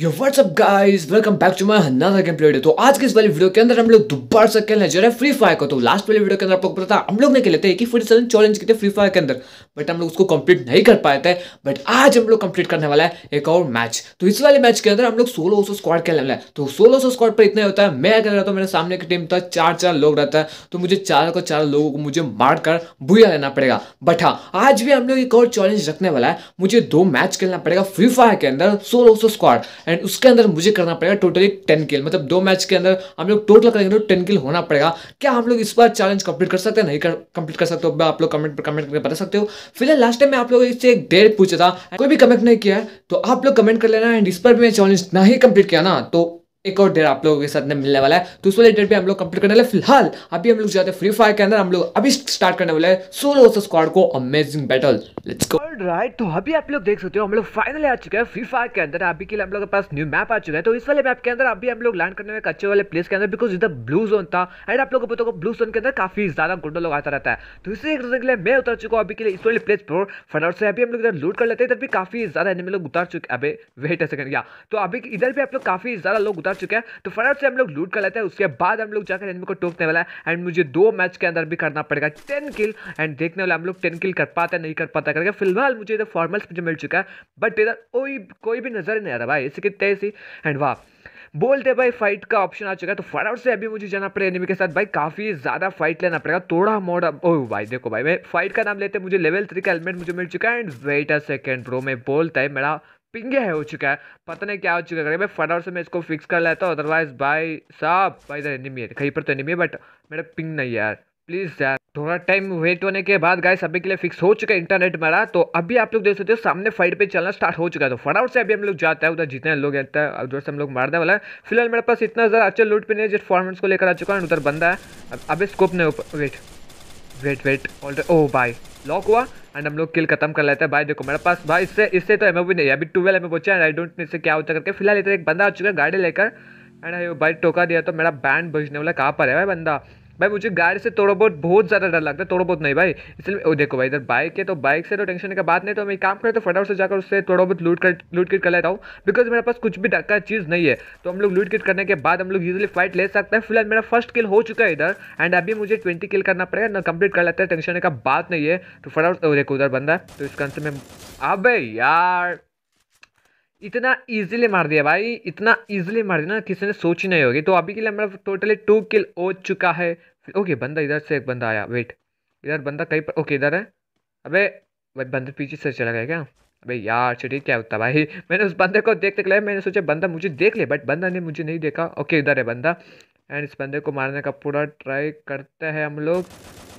yo what's up guys welcome back to my हन्नादा game play तो आज के इस वाली वीडियो के अंदर हम लोग दोबारा से खेलने जा रहे हैं फ्री फायर को तो लास्ट वाली वीडियो के अंदर आप लोग पता हम लोग ने खेले थे कि फोर्टी सेवन चैलेंज किए थे फ्री फायर के अंदर बट हम लोग उसको कंप्लीट नहीं कर पाए थे बट आज हम लोग कंप्लीट करने वाला है एक और मैच तो इस वाले मैच के अंदर हम लोग सोलो सो स्क्वाड खेलने वाला है तो सोलो सो स्क्वाड पर इतना होता है मैं खेल रहा था मेरे सामने की टीम था चार चार लोग रहता है तो मुझे चार को चार लोगों को मुझे मार कर भूया लेना पड़ेगा बट हाँ आज भी हम लोग एक और चैलेंज रखने वाला है मुझे दो मैच खेलना पड़ेगा फ्री फायर के अंदर सोलो सो स्क्वाड एंड उसके अंदर मुझे करना पड़ेगा टोटली टेन किल मतलब दो मैच के अंदर हम लोग टोटल करेंगे तो टेन किल होना पड़ेगा क्या हम लोग इस बार चैलेंज कंप्लीट कर सकते हैं नहीं कर कंप्लीट कर सकते हो आप लोग कमेंट पर कमेंट करके बता सकते हो फिलहाल लास्ट टाइम मैं आप लोगों इससे एक डेट पूछा था कोई भी कमेंट नहीं किया है तो आप लोग कमेंट कर लेना एंड इस पर भी मैं चैलेंज नहीं कंप्लीट किया ना तो एक और डेट आप लोगों के साथ में मिलने वाला है तो उस वाले डेट पे हम लोग कंप्लीट करने वाले फिलहाल अभी हम लोग जाते हैं फ्री फायर के अंदर हम लोग अभी स्टार्ट करने वाले हैं सोलो वर्सेस स्क्वाड को amazing battle let's go right तो अभी आप लोग देख सकते हो हम लोग फाइनली आ चुके हैं फ्री फायर के अंदर अभी के लिए हम लोग के पास न्यू मैप आ चुका है तो इस वाले मैप के अंदर अभी हम लोग लैंड करने में कच्चे वाले प्लेस के अंदर बिकॉज इधर ब्लू जोन था एंड आप लोगों को पता होगा ब्लू जोन के अंदर काफी ज्यादा गुंडो लोग आता रहता है तो इसी एक रीजन के लिए मैं उतर चुका हूँ अभी के लिए इस वाले प्लेस पर फटाफट से अभी हम लोग इधर लूट कर लेते हैं इधर भी काफी ज्यादा एनिमी लोग उतार चुके अभी वेट है सेकंड या तो अभी इधर भी आप लोग काफी ज्यादा लोग उतार उतर चुके हैं तो फटाफट से हम लोग लूट कर लेते हैं उसके बाद हम लोग जाकर एनमी को टोकने वाला है एंड मुझे दो मैच के अंदर भी करना पड़ेगा टेन किल एंड देखने वाला हम लोग टेन किल कर पाते नहीं कर पाता करके फिलहाल मुझे इधर फॉर्मल्स मुझे मिल चुका है बट इधर कोई कोई भी नज़र नहीं आ रहा भाई इसके कितने सी एंड वाह बोलते भाई फाइट का ऑप्शन आ चुका है तो फटाफट से अभी मुझे जाना पड़ेगा एनिमी के साथ भाई काफ़ी ज़्यादा फाइट लेना पड़ेगा थोड़ा मोड़ा ओह भाई देखो भाई मैं फाइट का नाम लेते मुझे लेवल थ्री का हेलमेट मुझे मिल चुका है and wait a second bro मैं बोलता है मेरा पिंगे है हो चुका है पता नहीं क्या हो चुका है मैं फटाफट से मैं इसको फिक्स कर लेता हूँ अदरवाइज भाई साहब भाई इधर एनिमी है कहीं पर तो एनिमी है बट मेरा पिंग नहीं यार प्लीज़ यार थोड़ा टाइम वेट होने के बाद गाय सभी के लिए फिक्स हो चुका है इंटरनेट मेरा तो अभी आप लोग देख सकते हो सामने फाइट पे चलना स्टार्ट हो चुका है तो फटाफट से अभी हम लोग जाते है उधर जितने लोग रहते हैं उधर से हम लोग मारने वाला है फिलहाल मेरे पास इतना ज़्यादा अच्छा लूट पे नहीं है जिस फॉर्मेट्स को लेकर आ चुका है उधर बंदा है अभी स्कोप नहीं वेट वेट वेट ऑल ओ बाय लॉक हुआ एंड हम लोग किल खत्म कर लेते हैं भाई देखो मेरे पास भाई इससे इससे तो एमओ भी नहीं है अभी ट्वेल्व एमओ बचा आई डोंट इससे क्या होता करके फिलहाल इधर एक बंदा आ चुका है गाड़ी लेकर एंड भाई टोका दिया तो मेरा बैंड बजने वाला कहाँ पर है भाई बंदा भाई मुझे गाड़ी से थोड़ा बहुत बहुत ज़्यादा डर लगता है थोड़ा बहुत नहीं भाई इसलिए देखो भाई इधर बाइक है तो बाइक से तो टेंशन का बात नहीं तो मैं काम करें तो फटाफट से जाकर उससे थोड़ा बहुत लूट कर लूट किट कर लेता हूँ बिकॉज मेरे पास कुछ भी डक्का चीज़ नहीं है तो हम लोग लूट किट करने के बाद हम लोग ईजिली फाइट ले सकते हैं फिलहाल मेरा फर्स्ट किल हो चुका है इधर एंड अभी मुझे ट्वेंटी किल करना पड़ेगा ना कंप्लीट कर लेता है टेंशन का बात नहीं है तो फटाफट देखो उधर बंदा तो इस कंसर में अब यार इतना इजीली मार दिया भाई इतना इजीली मार दिया ना किसी ने सोची नहीं होगी तो अभी के लिए हमारा टोटली टू किल हो चुका है ओके बंदा इधर से एक बंदा आया वेट इधर बंदा कहीं पर ओके इधर है अबे भाई बंदा पीछे से चला गया क्या अबे यार चलिए क्या होता भाई मैंने उस बंदे को देखते लाया मैंने सोचा बंदा मुझे देख ले बट बंदा ने मुझे नहीं देखा ओके इधर है बंदा एंड इस बंदे को मारने का पूरा ट्राई करते हैं हम लोग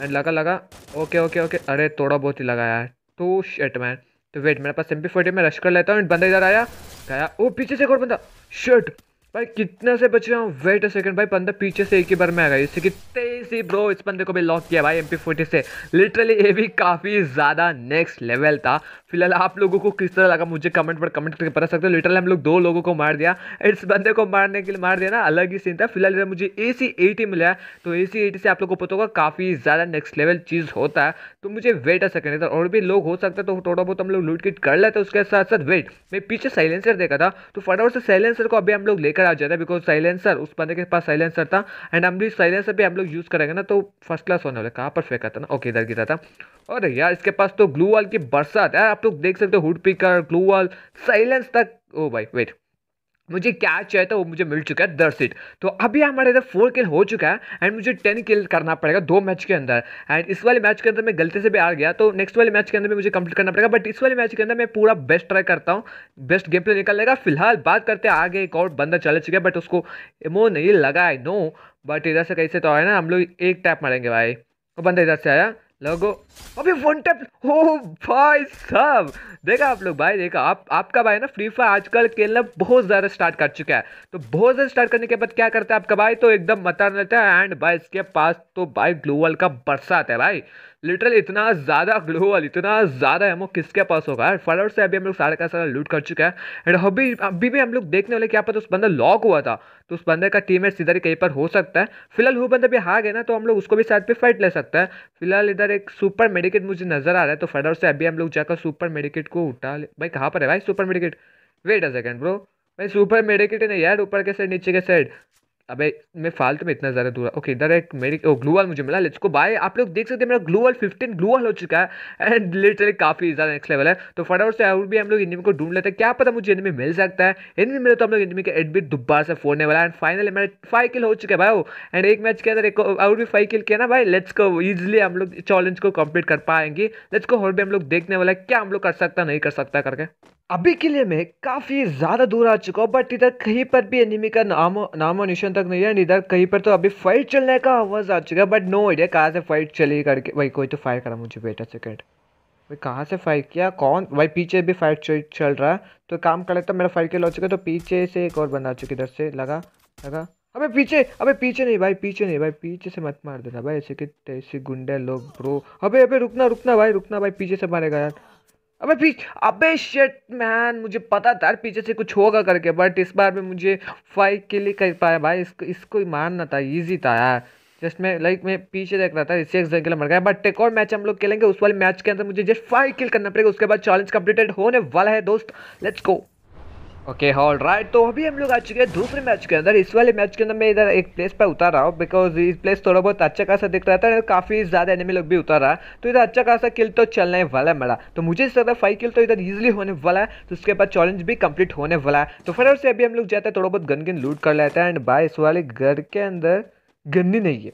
एंड लगा लगा ओके ओके ओके अरे थोड़ा बहुत ही लगाया है तो शर्ट मैन तो वेट मेरे पास एम पी में रश कर लेता हूँ बंदा इधर आया गया ओ पीछे से एक और बंदा शर्ट भाई कितना से बच रहा हूँ वेट अ सेकंड भाई बंदा पीछे से एक ही बार में आ गया इससे कि तेईस ही ब्रो इस बंदे को भी लॉक किया भाई एम फोर्टी से लिटरली ये भी काफ़ी ज़्यादा नेक्स्ट लेवल था फिलहाल आप लोगों को किस तरह लगा मुझे कमेंट पर कमेंट करके बता सकते हो लिटरली हम लोग दो लोगों को मार दिया इस बंदे को मारने के लिए मार दिया ना अलग ही सीन था फिलहाल मुझे ए सी एटी मिला तो ए सी एटी से आप लोग को पता होगा काफ़ी ज़्यादा नेक्स्ट लेवल चीज़ होता है तो मुझे वेट अ सेकंड और भी लोग हो सकते तो थोड़ा बहुत हम लोग लूट किट कर लेते उसके साथ साथ वेट मैं पीछे साइलेंसर देखा था तो फटाफट से साइलेंसर को अभी हम लोग लेकर लेकर आ जाता है बिकॉज साइलेंसर उस बंदे के पास साइलेंसर था एंड हम भी साइलेंसर भी हम लोग यूज़ करेंगे ना तो फर्स्ट क्लास होने वाले कहाँ पर फेंक आता ना ओके इधर गिरा था और यार इसके पास तो ग्लू वाल की बरसात है आप लोग देख सकते हो hood picker glue wall silence तक ओ भाई वेट मुझे क्या चाहिए था वो मुझे मिल चुका है दस सीट तो अभी हमारे इधर फोर किल हो चुका है एंड मुझे टेन किल करना पड़ेगा दो मैच के अंदर एंड इस वाले मैच के अंदर मैं गलती से भी आ गया तो नेक्स्ट वाले मैच के अंदर भी मुझे कंप्लीट करना पड़ेगा बट इस वाले मैच के अंदर मैं पूरा बेस्ट ट्राई करता हूँ बेस्ट गेम प्ले लेगा फिलहाल बात करते हैं आगे एक और बंदा चले चुका है बट उसको एमो नहीं लगा नो बट इधर से कैसे तो आया ना हम लोग एक टैप मारेंगे भाई वो बंदा इधर से आया लोगो अभी वन टैप हो भाई साहब देखा आप लोग भाई देखा आप आपका भाई ना फ्री फायर आजकल खेलना बहुत ज़्यादा स्टार्ट कर चुका है तो बहुत ज़्यादा स्टार्ट करने के बाद क्या करता है आपका भाई तो एकदम मता रहता है एंड भाई इसके पास तो भाई ग्लोअल का बरसात है भाई लिटरल इतना ज़्यादा ग्लोअल इतना ज़्यादा है किसके पास होगा यार फटाफट से अभी हम लोग सारा का सारा लूट कर चुका है एंड अभी अभी भी हम लोग देखने वाले क्या पता तो उस बंदा लॉक हुआ था तो उस बंदे का टीम इधर कहीं पर हो सकता है फिलहाल वो बंदा भी हार गए ना तो हम लोग उसको भी साथ पे फाइट ले सकता है फिलहाल इधर एक सुपर मेडिकेट मुझे नजर आ रहा है तो फटाफट से अभी हम लोग जाकर सुपर मेडिकेट को उठा ले भाई कहाँ पर है भाई super medkit wait a second bro भाई सुपर मेडिकेट है ना यार ऊपर के साइड नीचे के साइड अबे मैं फालतू में इतना ज़्यादा दूर ओके इधर एक मेरी ओ ग्लू वाल मुझे मिला लेट्स को बाय आप लोग देख सकते हैं मेरा ग्लू वाल फिफ्टीन ग्लू वाल हो चुका है एंड लिटरली काफ़ी ज़्यादा नेक्स्ट लेवल है तो फटाफट से और भी हम लोग इनमें को ढूंढ लेते हैं क्या पता मुझे इनमें मिल सकता है इनमें मिले तो हम लोग इनमें के एडमिट दोबारा से फोड़ने वाला एंड फाइनली मेरा फाइव किल हो चुका है भाई एंड एक मैच के अंदर एक और भी फाइव किल किया ना भाई लेट्स को ईजिली हम लोग चैलेंज को कम्प्लीट कर पाएंगे लेट्स को और भी हम लोग देखने वाला है क्या हम लोग कर सकता नहीं कर सकता करके अभी के लिए मैं काफ़ी ज़्यादा दूर आ चुका हूँ बट इधर कहीं पर भी एनिमी का नामो नामो निशान तक नहीं है एंड इधर कहीं पर तो अभी फाइट चलने का आवाज़ आ चुका है बट नो आइडिया कहाँ से फाइट चली करके भाई कोई तो फायर करा मुझे बेटा सेकेंड भाई कहाँ से फाइट किया कौन भाई पीछे भी फाइट चल रहा है तो काम कर लेता मेरा फाइट के हो चुका तो पीछे से एक और बंदा आ इधर से लगा लगा अबे पीछे अबे पीछे नहीं भाई पीछे नहीं भाई पीछे से मत मार देना भाई ऐसे कि ऐसे गुंडे लोग ब्रो अबे अबे रुकना रुकना भाई रुकना भाई पीछे से मारेगा यार अबे पीछ अबे शेट मैन मुझे पता था पीछे से कुछ होगा करके बट इस बार में मुझे फाइव के लिए कर पाया भाई इसको इसको ही मारना था ईजी था यार जस्ट मैं लाइक मैं पीछे देख रहा था इसी एक जन के लिए मर गया बट एक और मैच हम लोग खेलेंगे उस वाले मैच के अंदर मुझे जस्ट फाइव किल करना पड़ेगा उसके बाद चैलेंज कंप्लीटेड होने वाला है दोस्त let's go okay all right तो अभी हम लोग आ चुके हैं दूसरे मैच के अंदर इस वाले मैच के अंदर मैं इधर एक प्लेस पर उतार रहा हूँ बिकॉज इस प्लेस थोड़ा बहुत अच्छा खासा दिख रहा था काफ़ी ज़्यादा एनिमी लोग भी उतार रहा है तो इधर अच्छा खासा किल तो चलने वाला है मेरा तो मुझे इस तरह फाइव किल तो इधर ईजिली होने वाला है तो उसके बाद चैलेंज भी कम्प्लीट होने वाला है तो फिर से अभी हम लोग जाते हैं थोड़ा बहुत गन गिन लूट कर लेते हैं एंड बाय इस वाले घर के अंदर गंदी नहीं है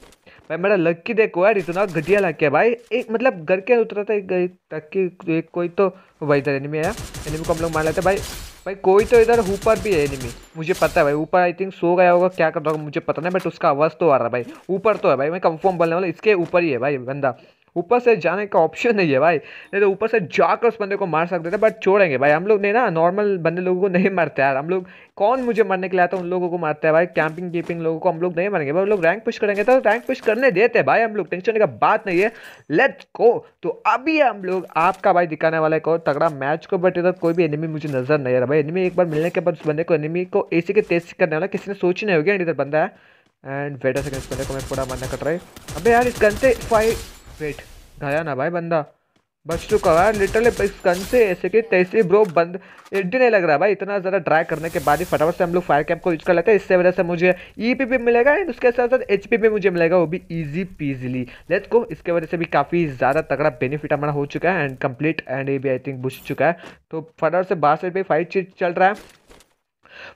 भाई मेरा लक्की देखो यार इतना घटिया लग गया भाई एक मतलब घर के उतरा था एक, एक, एक कोई तो वही इधर एनिमी आया एनिमी को हम लोग मार लेते भाई भाई कोई तो इधर ऊपर भी है एनिमी मुझे पता है भाई ऊपर आई थिंक सो गया होगा क्या कर रहा होगा मुझे पता नहीं बट उसका आवाज़ तो आ रहा है भाई ऊपर तो है भाई मैं कंफर्म बोलने वाला इसके ऊपर ही है भाई बंदा ऊपर से जाने का ऑप्शन नहीं है भाई नहीं तो ऊपर से जाकर उस बंदे को मार सकते थे बट छोड़ेंगे भाई हम लोग ने ना नॉर्मल बंदे लोगों को नहीं मारते यार हम लोग कौन मुझे मरने के लिए आता है उन लोगों को मारता है भाई कैंपिंग कीपिंग लोगों को हम लोग नहीं मारेंगे भाई हम लोग रैंक पुश करेंगे तो रैंक पुश करने देते हैं भाई हम लोग टेंशन का बात नहीं है लेट्स गो तो अभी हम लोग आपका भाई दिखाने वाला एक और तगड़ा मैच को बट इधर कोई भी एनिमी मुझे नजर नहीं आ रहा भाई एनिमी एक बार मिलने के बाद उस बंदे को एनिमी को ए के तेज करने वाला किसी ने सोच नहीं होगी एंड इधर बंदा है एंड वेटर सेकंड बंदे को मैं पूरा मारने कट रहा है अबे यार इस गन से फाइट वेट गया ना भाई बंदा बच चुका है लिटरली इस गन से ऐसे कि तेजी ब्रो बंद एड्डी नहीं लग रहा भाई इतना ज़्यादा ड्राई करने के बाद ही फटाफट से हम लोग फायर कैंप को यूज कर लेते हैं इससे वजह से मुझे ई पी भी मिलेगा एंड उसके साथ साथ एच पी भी मुझे मिलेगा वो भी ईजी पीजिली लेट्स गो इसके वजह से भी काफ़ी ज़्यादा तगड़ा बेनिफिट हमारा हो चुका है एंड कम्प्लीट एंड ये भी आई थिंक बुझ चुका है तो फटाफट से बाहर से भी फाइट चल रहा है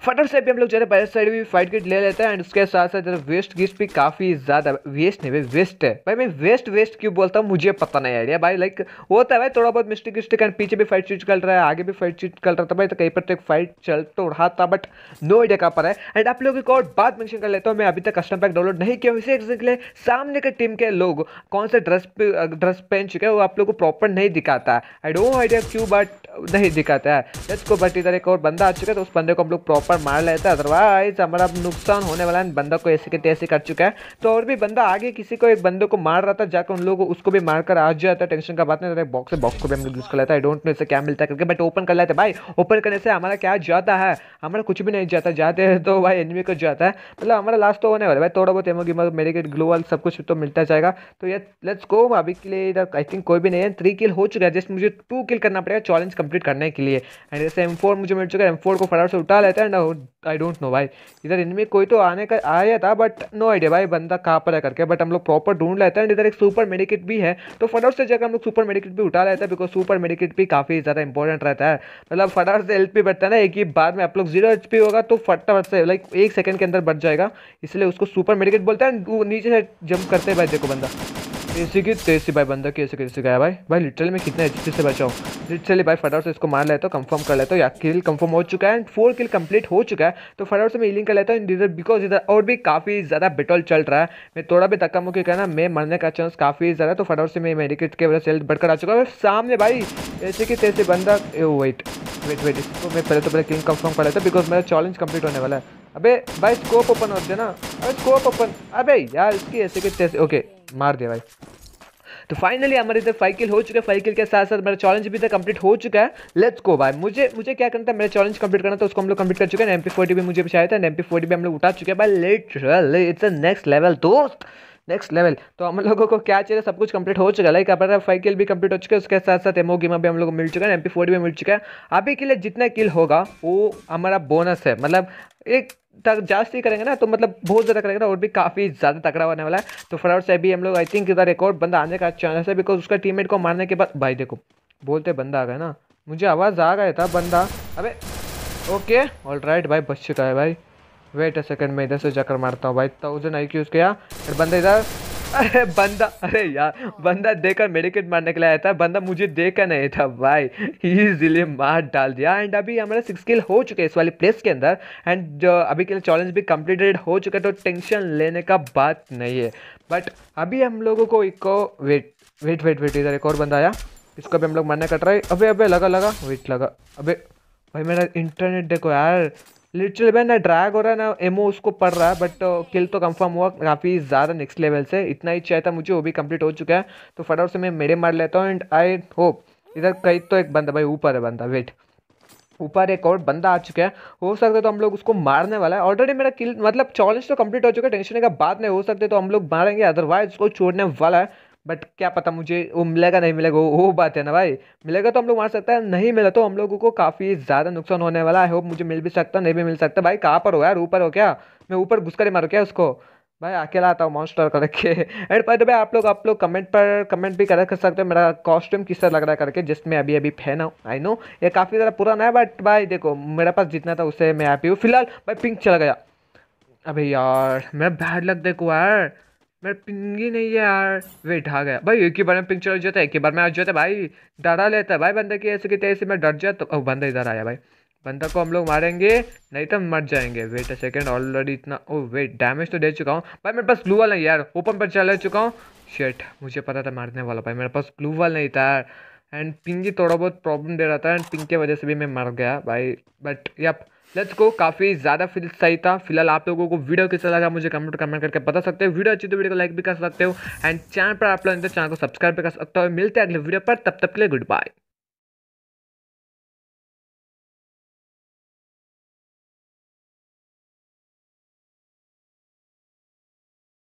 फटर से भी हम लोग जो है पहले साइड भी फाइट किट ले लेते हैं एंड उसके साथ साथ जो वेस्ट गिस्ट भी काफ़ी ज़्यादा वेस्ट नहीं भाई वेस्ट है भाई मैं वेस्ट वेस्ट क्यों बोलता हूँ मुझे पता नहीं आइडिया भाई लाइक होता तो है भाई थोड़ा बहुत मिस्टेक विस्टेक एंड पीछे भी फाइट चीट चल रहा है आगे भी फाइट चीट चल रहा था भाई तो कहीं पर तो फाइट चल तो रहा था बट नो आइडिया कहाँ पर है एंड आप लोग एक और बात मैंशन कर लेता हूँ मैं अभी तक कस्टम पैक डाउनलोड नहीं किया इसे एग्जैक्टली सामने के टीम के लोग कौन से ड्रेस ड्रेस पहन चुके हैं वो आप लोग को प्रॉपर नहीं दिखाता आई डोंट आइडिया क्यों बट नहीं दिखाता है लेट्स को बट इधर एक और बंदा आ चुका है तो उस बंदे को हम लोग प्रॉपर मार लेते हैं अदरवाइज हमारा नुकसान होने वाला है बंदा को ऐसे के तैसे कर चुका है तो और भी बंदा आगे किसी को एक बंदे को मार रहा था जाकर उन लोगों उसको भी मारकर आ जाता है टेंशन का बात नहीं रहता बॉक्स बॉक्स को भी हम लोग यूज़ कर लेता है डोंट नो इसे क्या मिलता है करके बट ओपन कर लेते भाई ओपन करने से हमारा क्या जाता है हमारा कुछ भी नहीं जाता जाते हैं तो भाई एनिमी को जाता है मतलब हमारा लास्ट तो होने वाला भाई थोड़ा बहुत एमो गिमो मेडिकेट ग्लोअल सब कुछ तो मिलता जाएगा तो ये लेट्स गो अभी के लिए इधर आई थिंक कोई भी नहीं है थ्री किल हो चुका है जस्ट मुझे टू किल करना पड़ेगा चैलेंज कंप्लीट करने के लिए एंड जैसे एम मुझे मिल चुका है एम को फटाफट से उठा लेते एंड आई डोंट नो भाई इधर इनमें कोई तो आने का आया था बट नो आइडिया भाई बंदा कहाँ पर है करके बट हम लोग प्रॉपर ढूंढ लेते हैं एंड इधर एक सुपर मेडिकेट भी है तो फटाफट से जगह हम लोग सुपर मेडिकेट भी उठा लेते हैं बिकॉज सुपर मेडिकेट भी काफ़ी ज़्यादा इंपॉर्टेंट रहता है मतलब फटाफट से हेल्थ भी बढ़ता है ना एक ही बाद में आप लोग जीरो एच होगा तो फटाफट से लाइक एक सेकंड के अंदर बढ़ जाएगा इसलिए उसको सुपर मेडिकेट बोलते हैं नीचे से जंप करते हैं भाई देखो बंदा ऐसे की तेजी भाई बंदा कैसे कैसे गया भाई भाई लिटरली में कितने अच्छे से बचाऊँ लिटरली भाई फटाफट से इसको मार लेता तो कंफर्म कर लेता हूँ या किल कंफर्म हो चुका है एंड फोर किल कंप्लीट हो चुका है तो फटाफट से मैं हीलिंग कर लेता हूँ इधर बिकॉज इधर और भी काफ़ी ज़्यादा बेटॉल चल रहा है मैं थोड़ा भी धक्का मुख्य कहना मैं मरने का चांस काफ़ी ज़्यादा तो फटाफट से मैं मेडिकेट के वजह सेल्थ बढ़कर आ चुका है सामने भाई ऐसे की से बंदा वेट वेट वेट इसको मैं पहले तो पहले किल कंफर्म कर लेता हूँ बिकॉज मेरा चैलेंज कंप्लीट होने वाला है अबे भाई स्कोप ओपन होते ना अबे स्कोप ओपन अबे यार इसकी ऐसे की तैसे ओके मार दिया भाई तो फाइनली हमारे इधर फाइव किल हो चुके हैं फाइव किल के साथ साथ मेरा चैलेंज भी इधर कंप्लीट हो चुका है लेट्स गो भाई मुझे मुझे क्या करना था मेरा चैलेंज कंप्लीट करना था उसको हम लोग कंप्लीट कर चुके हैं एम पी फोर्टी भी मुझे चाहिए था एम पी फोर्टी भी हम लोग उठा चुके हैं भाई लेट इट्स नेक्स्ट लेवल दोस्त नेक्स्ट लेवल तो हम लोगों को क्या चाहिए सब कुछ कंप्लीट हो चुका है लाइक अपना फाइव किल भी कंप्लीट हो चुका है उसके साथ साथ एमओ गेमा भी हम लोग को मिल चुका है एम पी फोर्टी भी मिल चुका है अभी के लिए जितना किल होगा वो हमारा बोनस है मतलब एक तक जास्ती करेंगे ना तो मतलब बहुत ज़्यादा करेंगे ना और भी काफ़ी ज़्यादा तकड़ा होने वाला है तो फटाफट से अभी हम लोग आई थिंक इधर एक और बंदा आने का चांस है बिकॉज उसका टीममेट को मारने के बाद भाई देखो बोलते बंदा आ गया ना मुझे आवाज़ आ गया था बंदा अबे ओके ऑल राइट भाई बच चुका है भाई वेट अ सेकंड मैं इधर से चक्कर मारता हूँ भाई थाउजेंड आई क्यूज़ किया फिर बंदा इधर अरे बंदा अरे यार बंदा देकर मेडिकेट मारने के लिए आया था बंदा मुझे देखा नहीं था भाई इजीली मार डाल दिया एंड अभी हमारा सिक्स किल हो चुके इस वाली प्लेस के अंदर एंड जो अभी के लिए चैलेंज भी कंप्लीटेड हो चुका है तो टेंशन लेने का बात नहीं है बट अभी हम लोगों को एक वेट वेट वेट वेट इधर एक और बंदा आया इसको भी हम लोग मारने कट रहा है अबे अबे लगा लगा वेट लगा अबे भाई मेरा इंटरनेट देखो यार लिटरल भाई ना ड्रैग हो रहा है ना एमओ उसको पड़ रहा है बट किल uh, तो कंफर्म हुआ काफ़ी ज़्यादा नेक्स्ट लेवल से इतना ही चाहिए था मुझे वो भी कंप्लीट हो चुका है तो फटाफट से मैं मेरे मार लेता हूँ एंड आई होप इधर कई तो एक बंदा भाई ऊपर है बंदा वेट ऊपर एक और बंदा आ चुका है हो सकता है तो हम लोग उसको मारने वाला है ऑलरेडी मेरा किल मतलब चॉलेंज तो कंप्लीट हो चुका है टेंशन का बात नहीं हो सकते तो हम लोग मारेंगे अदरवाइज उसको छोड़ने वाला है बट क्या पता मुझे वो मिलेगा नहीं मिलेगा वो, वो बात है ना भाई मिलेगा तो हम लोग मार सकते हैं नहीं मिला तो हम लोगों को काफ़ी ज़्यादा नुकसान होने वाला आई होप मुझे मिल भी सकता नहीं भी मिल सकता भाई कहाँ पर हो यार ऊपर हो क्या मैं ऊपर घुस कर ही मारूँ क्या उसको भाई अकेला आता हूँ मॉन्स्टर करके एंड भाई तो भाई आप लोग आप लोग कमेंट पर कमेंट भी कर सकते हो मेरा कॉस्ट्यूम किस तरह लग रहा है करके जिसमें अभी अभी फैन हूँ आई नो ये काफ़ी ज़्यादा पुराना है बट भाई देखो मेरे पास जितना था उसे मैं हैप्पी हूँ फिलहाल भाई पिंक चला गया अभी यार मैं बैड लग देखो यार मेरा पिंग ही नहीं है यार वेट आ गया भाई एक ही बार में पिंग चल जाता है एक ही बार में आ जाता है भाई डरा लेता है भाई बंदा की ऐसे हैं ऐसे मैं डर जाता तो, हूँ बंदा इधर आया भाई बंदा को हम लोग मारेंगे नहीं तो मर जाएंगे वेट अ सेकेंड ऑलरेडी इतना ओ वेट डैमेज तो दे चुका हूँ भाई मेरे पास ग्लू वाला यार ओपन पर चला चुका हूँ शेट मुझे पता था मारने वाला भाई मेरे पास ग्लू वाला नहीं था यार एंड पिंग ही थोड़ा बहुत प्रॉब्लम दे रहा था एंड पिंग के वजह से भी मैं मर गया भाई बट यप लेट्स को काफ़ी ज़्यादा फील सही था फिलहाल आप लोगों को वीडियो कैसा लगा मुझे कमेंट कमेंट करके बता सकते हो वीडियो अच्छी तो वीडियो को लाइक भी कर सकते हो एंड चैनल पर आप लोग चैनल तो को सब्सक्राइब भी कर सकते हो मिलते हैं अगले वीडियो पर तब तक के लिए गुड बाय